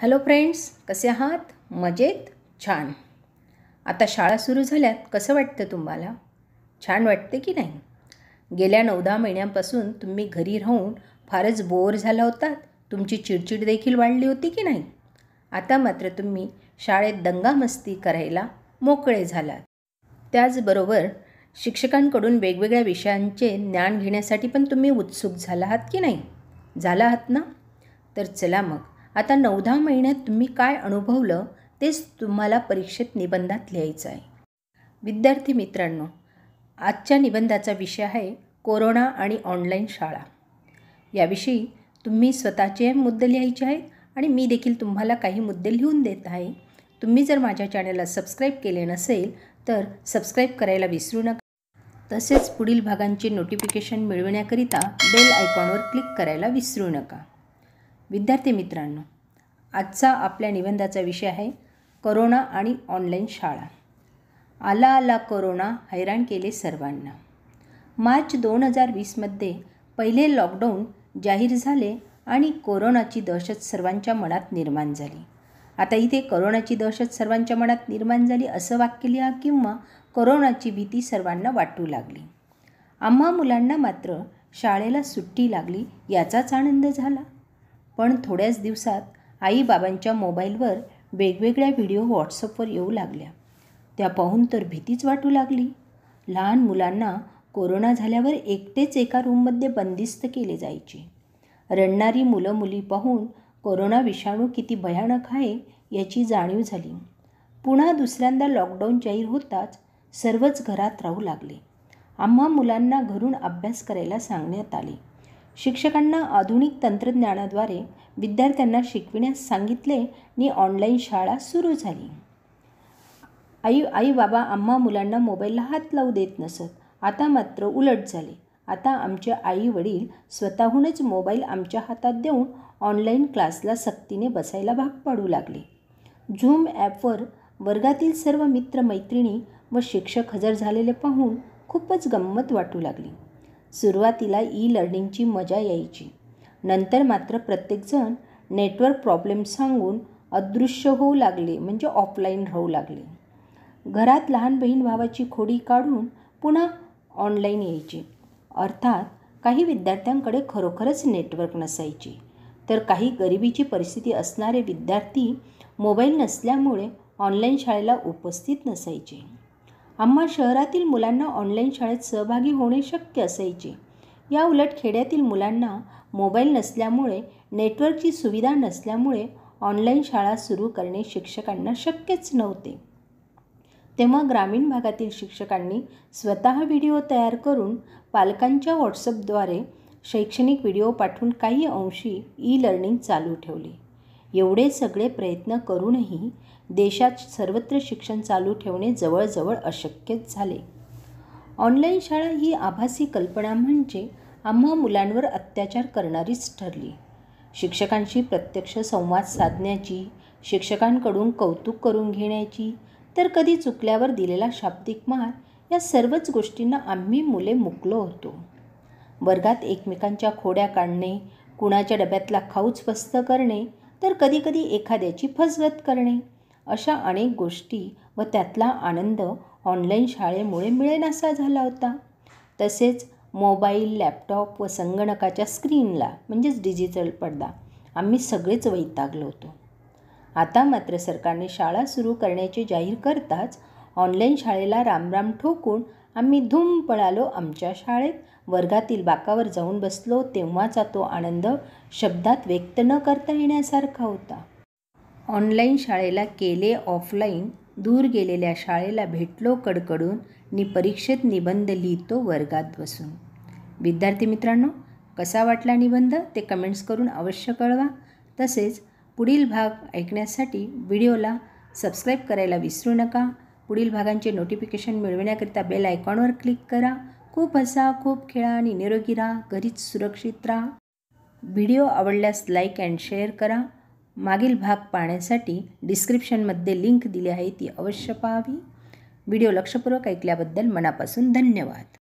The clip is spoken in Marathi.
हॅलो फ्रेंड्स कसे आहात मजेत छान आता शाळा सुरू झाल्यात कसं वाटतं तुम्हाला छान वाटते की नाही गेल्या नऊ दहा महिन्यांपासून तुम्ही घरी राहून फारच बोर झाला होतात तुमची चिडचिड देखील वाढली होती की नाही आता मात्र तुम्ही शाळेत दंगामस्ती करायला मोकळे झालात त्याचबरोबर शिक्षकांकडून वेगवेगळ्या विषयांचे ज्ञान घेण्यासाठी पण तुम्ही उत्सुक झाला आहात की नाही झाला आहात ना तर चला मग आता नऊ दहा महिन्यात तुम्ही काय अनुभवलं तेच तुम्हाला परीक्षेत निबंधात लिहायचं आहे विद्यार्थी मित्रांनो आजच्या निबंधाचा विषय आहे कोरोना आणि ऑनलाईन शाळा याविषयी तुम्ही स्वतःचे मुद्दे लिहायचे आहेत आणि मी देखील तुम्हाला काही मुद्दे लिहून देत आहे तुम्ही जर माझ्या चॅनलला सबस्क्राईब केले नसेल तर सबस्क्राईब करायला विसरू नका तसेच पुढील भागांची नोटिफिकेशन मिळवण्याकरिता बेल आयकॉनवर क्लिक करायला विसरू नका विद्यार्थी मित्रांनो आजचा आपल्या निबंधाचा विषय आहे करोना आणि ऑनलाईन शाळा आला आला करोना हैराण केले सर्वांना मार्च दोन हजार वीसमध्ये पहिले लॉकडाऊन जाहीर झाले आणि कोरोनाची दहशत सर्वांच्या मनात निर्माण झाली आता इथे करोनाची दहशत सर्वांच्या मनात निर्माण झाली असं वाक्य लिहा किंवा करोनाची भीती सर्वांना वाटू लागली आम्हा मुलांना मात्र शाळेला सुट्टी लागली याचाच आनंद झाला पण थोड्याच दिवसात आईबाबांच्या मोबाईलवर वेगवेगळ्या व्हिडिओ व्हॉट्सअपवर येऊ लागल्या त्या पाहून तर भीतीच वाटू लागली लहान मुलांना कोरोना झाल्यावर एकटेच एका रूममध्ये बंदिस्त केले जायचे रडणारी मुलं मुली पाहून कोरोना विषाणू किती भयानक आहे याची जाणीव झाली पुन्हा दुसऱ्यांदा लॉकडाऊन जाहीर होताच सर्वच घरात राहू लागले आम्हा मुलांना घरून अभ्यास करायला सांगण्यात आले शिक्षकांना आधुनिक तंत्रज्ञानाद्वारे विद्यार्थ्यांना शिकविण्यास सांगितले आणि ऑनलाईन शाळा सुरू झाली आई आई बाबा आम्हा मुलांना मोबाईलला हात लावू देत नसत आता मात्र उलट झाले आता आमचे आई वडील स्वतःहूनच मोबाईल आमच्या हातात देऊन ऑनलाईन क्लासला सक्तीने बसायला भाग पाडू लागले झूम ॲपवर वर्गातील सर्व मित्रमैत्रिणी व शिक्षक हजर झालेले पाहून खूपच गंमत वाटू लागली सुरुवातीला ई लर्निंगची मजा यायची नंतर मात्र प्रत्येकजण नेटवर्क प्रॉब्लेम सांगून अदृश्य होऊ लागले म्हणजे ऑफलाईन राहू लागले घरात लहान बहीण भावाची खोडी काढून पुन्हा ऑनलाईन यायची अर्थात काही विद्यार्थ्यांकडे खरोखरच नेटवर्क नसायचे तर काही गरिबीची परिस्थिती असणारे विद्यार्थी मोबाईल नसल्यामुळे ऑनलाईन शाळेला उपस्थित नसायचे आम्हा शहरातील मुलांना ऑनलाईन शाळेत सहभागी होणे शक्य असायचे या उलट खेड्यातील मुलांना मोबाईल नसल्यामुळे नेटवर्कची सुविधा नसल्यामुळे ऑनलाईन शाळा सुरू करणे शिक्षकांना शक्यच नव्हते तेव्हा ग्रामीण भागातील शिक्षकांनी स्वतः व्हिडिओ तयार करून पालकांच्या व्हॉट्सअपद्वारे शैक्षणिक व्हिडिओ पाठवून काही अंशी ई लर्निंग चालू ठेवली एवढे सगळे प्रयत्न करूनही देशात सर्वत्र शिक्षण चालू ठेवणे जवळजवळ अशक्यच झाले ऑनलाईन शाळा ही आभासी कल्पना म्हणजे आम्हा मुलांवर अत्याचार करणारीच ठरली शिक्षकांशी प्रत्यक्ष संवाद साधण्याची शिक्षकांकडून कौतुक करून घेण्याची तर कधी चुकल्यावर दिलेला शाब्दिक मार या सर्वच गोष्टींना आम्ही मुले मुकलो होतो वर्गात एकमेकांच्या खोड्या काढणे कुणाच्या डब्यातला खाऊच फस्त करणे तर कधीकधी एखाद्याची फसगत करणे अशा अनेक गोष्टी व त्यातला आनंद ऑनलाईन शाळेमुळे मिळेनासा झाला होता तसेच मोबाईल लॅपटॉप व संगणकाच्या स्क्रीनला म्हणजेच डिजिटल पडदा आम्ही सगळेच वैतागलो होतो आता मात्र सरकारने शाळा सुरू करण्याचे जाहीर करताच ऑनलाईन शाळेला रामराम ठोकून आम्ही धूम पळालो आमच्या शाळेत वर्गातील बाकावर जाऊन बसलो तेव्हाचा तो आनंद शब्दात व्यक्त न करता येण्यासारखा होता ऑनलाईन शाळेला केले ऑफलाईन दूर गेलेल्या शाळेला भेटलो कडकडून नि परीक्षेत निबंध लिहितो वर्गात बसून विद्यार्थी मित्रांनो कसा वाटला निबंध ते कमेंट्स करून अवश्य कळवा तसेच पुढील भाग ऐकण्यासाठी व्हिडिओला सबस्क्राईब करायला विसरू नका पुढील भागांचे नोटिफिकेशन मिळविण्याकरिता बेल आयकॉनवर क्लिक करा खूप हसा खूप खेळा आणि निरोगी राहा घरीच सुरक्षित राहा व्हिडिओ आवडल्यास लाईक अँड शेअर करा मागील भाग पाहण्यासाठी डिस्क्रिप्शनमध्ये लिंक दिली आहे ती अवश्य पाहावी व्हिडिओ लक्षपूर्वक ऐकल्याबद्दल मनापासून धन्यवाद